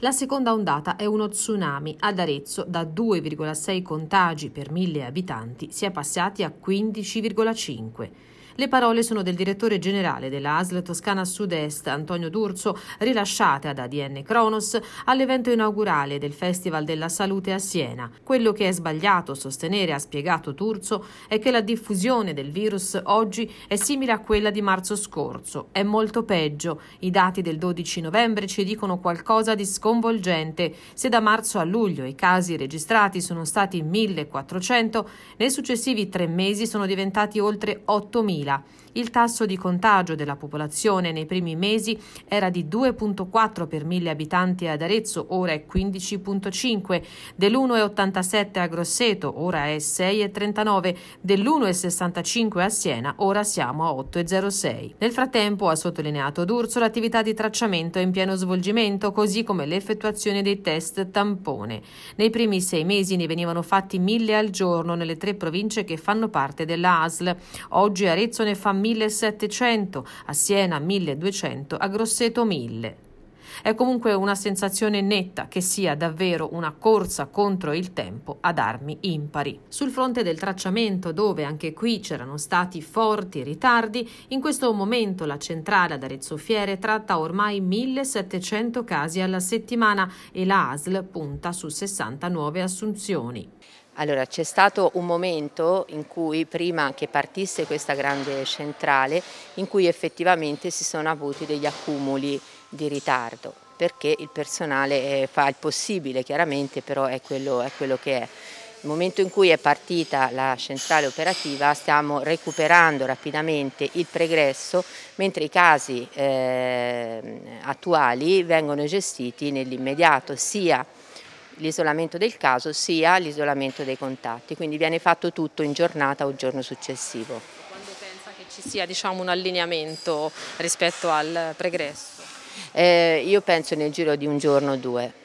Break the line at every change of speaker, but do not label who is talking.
La seconda ondata è uno tsunami. Ad Arezzo da 2,6 contagi per mille abitanti si è passati a 15,5. Le parole sono del direttore generale della ASL Toscana Sud-Est, Antonio D'Urso, rilasciate ad ADN Cronos all'evento inaugurale del Festival della Salute a Siena. Quello che è sbagliato sostenere, ha spiegato D'Urso, è che la diffusione del virus oggi è simile a quella di marzo scorso. È molto peggio. I dati del 12 novembre ci dicono qualcosa di sconvolgente. Se da marzo a luglio i casi registrati sono stati 1400, nei successivi tre mesi sono diventati oltre 8000 2000. Il tasso di contagio della popolazione nei primi mesi era di 2,4 per mille abitanti ad Arezzo, ora è 15,5, dell'1,87 a Grosseto, ora è 6,39, dell'1,65 a Siena, ora siamo a 8,06. Nel frattempo, ha sottolineato D'Urso, l'attività di tracciamento è in pieno svolgimento, così come l'effettuazione dei test tampone. Nei primi sei mesi ne venivano fatti mille al giorno nelle tre province che fanno parte della ASL. Oggi Arezzo Bellinzone fa 1700, a Siena 1200, a Grosseto 1000. È comunque una sensazione netta che sia davvero una corsa contro il tempo ad armi impari. Sul fronte del tracciamento, dove anche qui c'erano stati forti ritardi, in questo momento la centrale ad Arezzo Fiere tratta ormai 1700 casi alla settimana e la ASL punta su 69 assunzioni.
Allora, c'è stato un momento in cui, prima che partisse questa grande centrale, in cui effettivamente si sono avuti degli accumuli di ritardo perché il personale eh, fa il possibile chiaramente però è quello, è quello che è. Nel momento in cui è partita la centrale operativa stiamo recuperando rapidamente il pregresso mentre i casi eh, attuali vengono gestiti nell'immediato sia l'isolamento del caso sia l'isolamento dei contatti, quindi viene fatto tutto in giornata o giorno successivo. Quando
pensa che ci sia diciamo, un allineamento rispetto al pregresso?
Eh, io penso nel giro di un giorno o due.